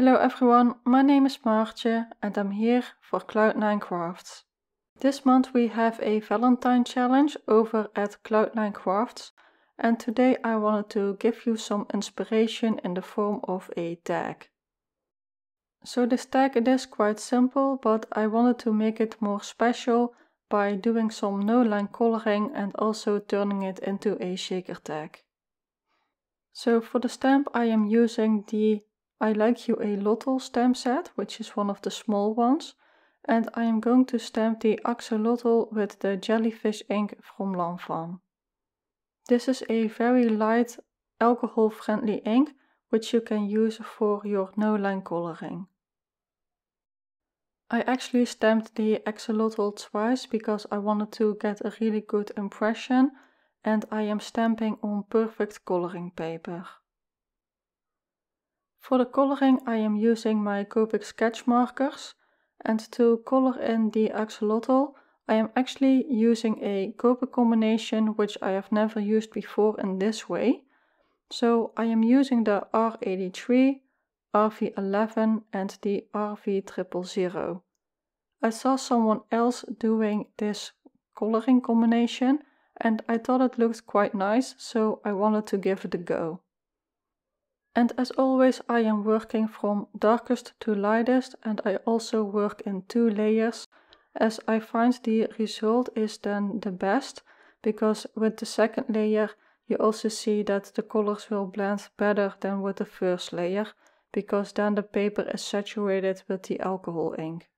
Hello everyone, my name is Maartje and I'm here for Cloud9 Crafts. This month we have a Valentine challenge over at Cloud9 Crafts and today I wanted to give you some inspiration in the form of a tag. So this tag it is quite simple but I wanted to make it more special by doing some no-line coloring and also turning it into a shaker tag. So for the stamp I am using the I like you a lotl stamp set, which is one of the small ones. And I am going to stamp the axolotl with the jellyfish ink from Lanvin. This is a very light alcohol-friendly ink, which you can use for your no-line coloring. I actually stamped the axolotl twice because I wanted to get a really good impression and I am stamping on perfect coloring paper. For the coloring I am using my Copic sketch markers and to color in the axolotl I am actually using a Copic combination which I have never used before in this way. So I am using the R83, RV11 and the RV000. I saw someone else doing this coloring combination and I thought it looked quite nice so I wanted to give it a go and as always I am working from darkest to lightest and I also work in two layers as I find the result is then the best because with the second layer you also see that the colors will blend better than with the first layer because then the paper is saturated with the alcohol ink.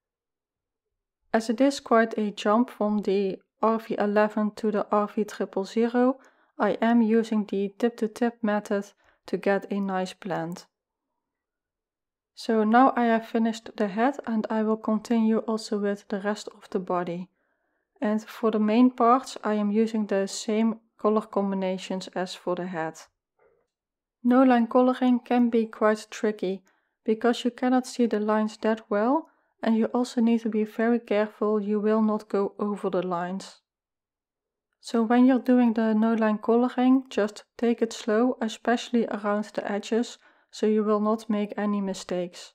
As it is quite a jump from the RV11 to the RV000 I am using the tip-to-tip -tip method to get a nice blend. So now I have finished the head and I will continue also with the rest of the body. And for the main parts I am using the same color combinations as for the head. No line coloring can be quite tricky because you cannot see the lines that well and you also need to be very careful you will not go over the lines. So when you're doing the no line coloring, just take it slow, especially around the edges, so you will not make any mistakes.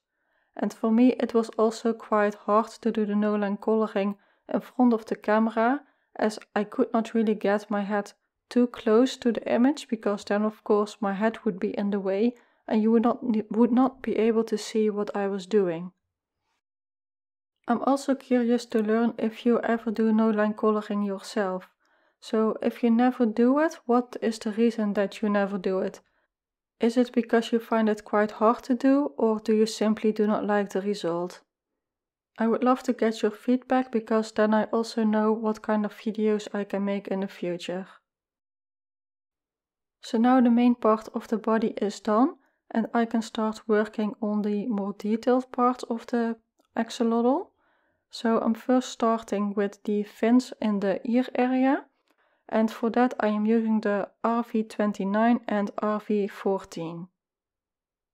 And for me it was also quite hard to do the no line coloring in front of the camera, as I could not really get my head too close to the image, because then of course my head would be in the way and you would not, would not be able to see what I was doing. I'm also curious to learn if you ever do no line coloring yourself. So if you never do it, what is the reason that you never do it? Is it because you find it quite hard to do, or do you simply do not like the result? I would love to get your feedback because then I also know what kind of videos I can make in the future. So now the main part of the body is done and I can start working on the more detailed part of the axolotl. So I'm first starting with the fins in the ear area and for that I am using the RV29 and RV14.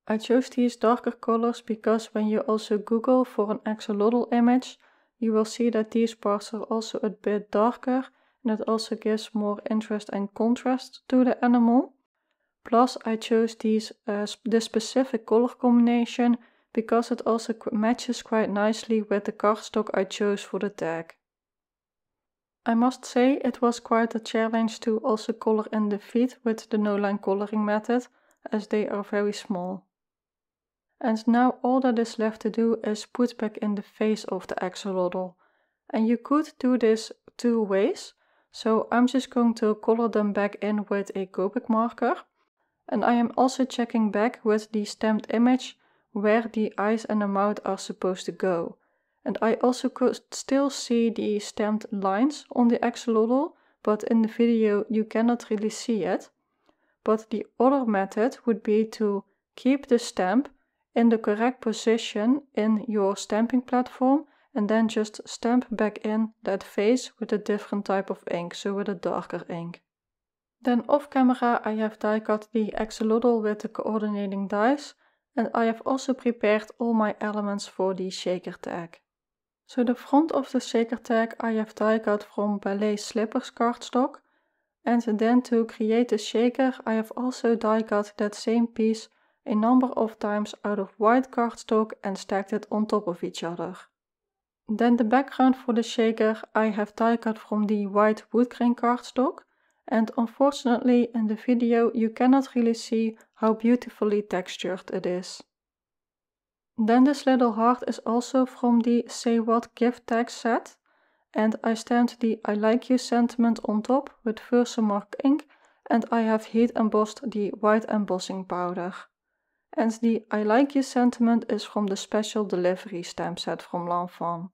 I chose these darker colors because when you also google for an axolotl image, you will see that these parts are also a bit darker and it also gives more interest and contrast to the animal. Plus I chose these uh, this specific color combination because it also matches quite nicely with the cardstock I chose for the tag. I must say it was quite a challenge to also color in the feet with the no-line coloring method as they are very small. And now all that is left to do is put back in the face of the axolotl. And you could do this two ways. So I'm just going to color them back in with a Copic marker. And I am also checking back with the stamped image where the eyes and the mouth are supposed to go. And I also could still see the stamped lines on the axolotl, but in the video you cannot really see it. But the other method would be to keep the stamp in the correct position in your stamping platform and then just stamp back in that face with a different type of ink, so with a darker ink. Then off camera I have die cut the axolotl with the coordinating dies and I have also prepared all my elements for the shaker tag. So the front of the shaker tag I have die-cut from ballet slippers cardstock and then to create the shaker I have also die-cut that same piece a number of times out of white cardstock and stacked it on top of each other. Then the background for the shaker I have die-cut from the white wood grain cardstock and unfortunately in the video you cannot really see how beautifully textured it is. Then this little heart is also from the Say What gift tag set. And I stamped the I like you sentiment on top with Versamark ink. And I have heat embossed the white embossing powder. And the I like you sentiment is from the special delivery stamp set from L'Enfant.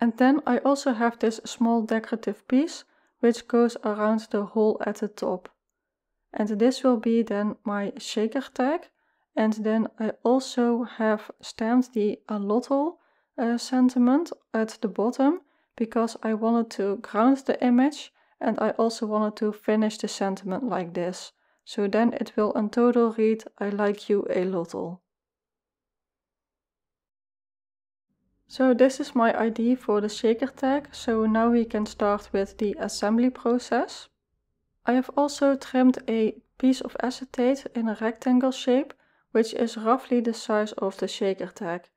And then I also have this small decorative piece which goes around the hole at the top. And this will be then my shaker tag and then I also have stamped the a uh, sentiment at the bottom because I wanted to ground the image and I also wanted to finish the sentiment like this. So then it will in total read I like you a lottal. So this is my ID for the shaker tag, so now we can start with the assembly process. I have also trimmed a piece of acetate in a rectangle shape which is roughly the size of the shaker tag.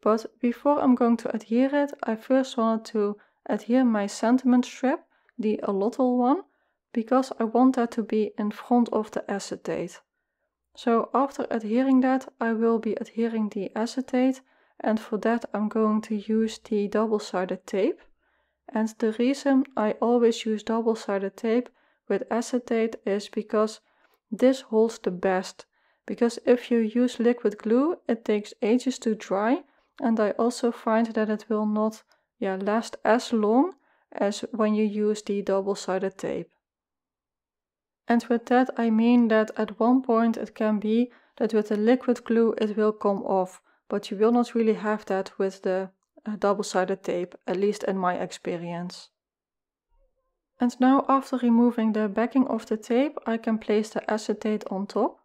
But before I'm going to adhere it, I first wanted to adhere my sentiment strip, the allotal one, because I want that to be in front of the acetate. So after adhering that, I will be adhering the acetate and for that I'm going to use the double-sided tape. And the reason I always use double-sided tape with acetate is because this holds the best because if you use liquid glue, it takes ages to dry and I also find that it will not yeah, last as long as when you use the double-sided tape. And with that I mean that at one point it can be that with the liquid glue it will come off, but you will not really have that with the uh, double-sided tape, at least in my experience. And now after removing the backing of the tape, I can place the acetate on top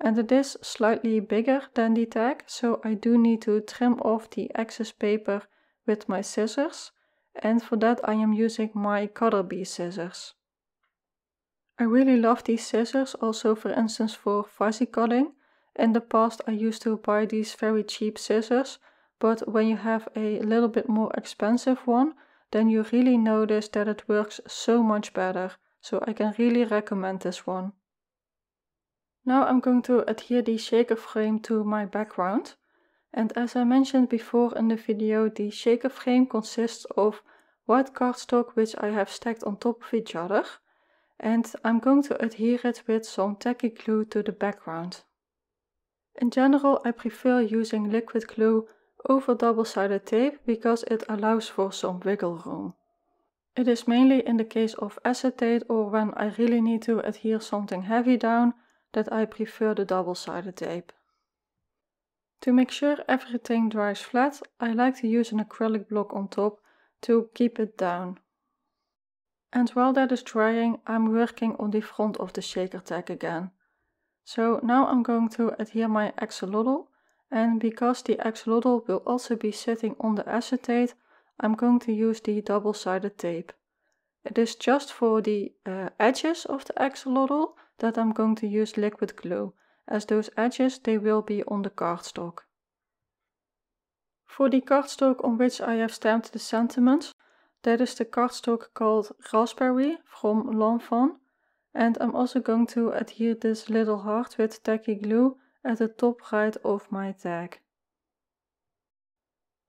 and it is slightly bigger than the tag so I do need to trim off the excess paper with my scissors and for that I am using my Cutterbee scissors. I really love these scissors also for instance for fuzzy cutting. In the past I used to buy these very cheap scissors but when you have a little bit more expensive one then you really notice that it works so much better so I can really recommend this one. Now I'm going to adhere the shaker frame to my background. And as I mentioned before in the video, the shaker frame consists of white cardstock which I have stacked on top of each other. And I'm going to adhere it with some tacky glue to the background. In general, I prefer using liquid glue over double-sided tape because it allows for some wiggle room. It is mainly in the case of acetate or when I really need to adhere something heavy down that I prefer the double-sided tape. To make sure everything dries flat, I like to use an acrylic block on top to keep it down. And while that is drying, I'm working on the front of the shaker tag again. So now I'm going to adhere my axolotl and because the axolotl will also be sitting on the acetate, I'm going to use the double-sided tape. It is just for the uh, edges of the axolotl that I'm going to use liquid glue, as those edges they will be on the cardstock. For the cardstock on which I have stamped the sentiments, that is the cardstock called Raspberry from L'Enfant, and I'm also going to adhere this little heart with tacky glue at the top right of my tag.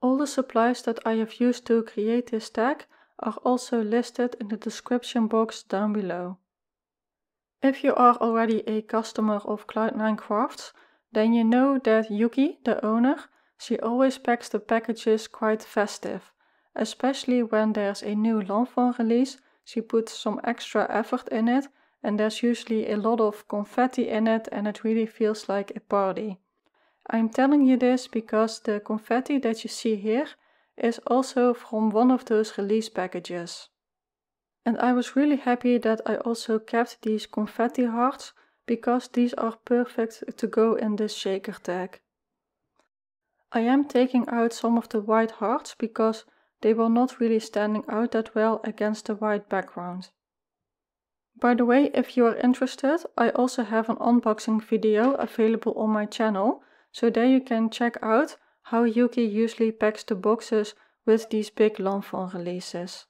All the supplies that I have used to create this tag are also listed in the description box down below. If you are already a customer of Cloud9 Crafts, then you know that Yuki, the owner, she always packs the packages quite festive. Especially when there's a new L'Enfant release, she puts some extra effort in it and there's usually a lot of confetti in it and it really feels like a party. I'm telling you this because the confetti that you see here is also from one of those release packages. And I was really happy that I also kept these confetti hearts because these are perfect to go in this shaker tag. I am taking out some of the white hearts because they were not really standing out that well against the white background. By the way, if you are interested, I also have an unboxing video available on my channel, so there you can check out how Yuki usually packs the boxes with these big Lanfan releases.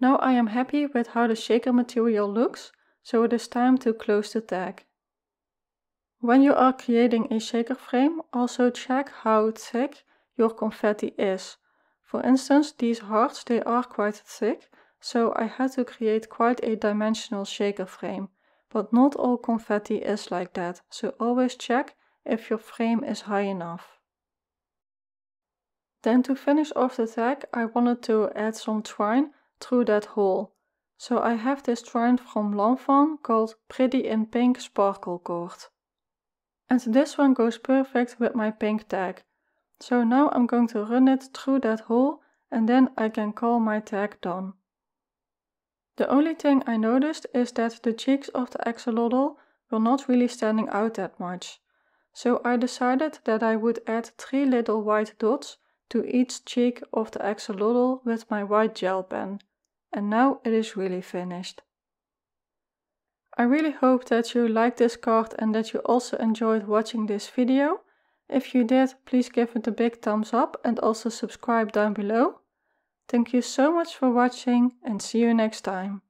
Now I am happy with how the shaker material looks, so it is time to close the tag. When you are creating a shaker frame, also check how thick your confetti is. For instance, these hearts, they are quite thick, so I had to create quite a dimensional shaker frame. But not all confetti is like that, so always check if your frame is high enough. Then to finish off the tag, I wanted to add some twine through that hole. So I have this twine from Lanvin called Pretty in Pink Sparkle Cord. And this one goes perfect with my pink tag. So now I'm going to run it through that hole and then I can call my tag done. The only thing I noticed is that the cheeks of the axolotl were not really standing out that much. So I decided that I would add three little white dots to each cheek of the axolotl with my white gel pen. And now it is really finished. I really hope that you liked this card and that you also enjoyed watching this video. If you did, please give it a big thumbs up and also subscribe down below. Thank you so much for watching and see you next time.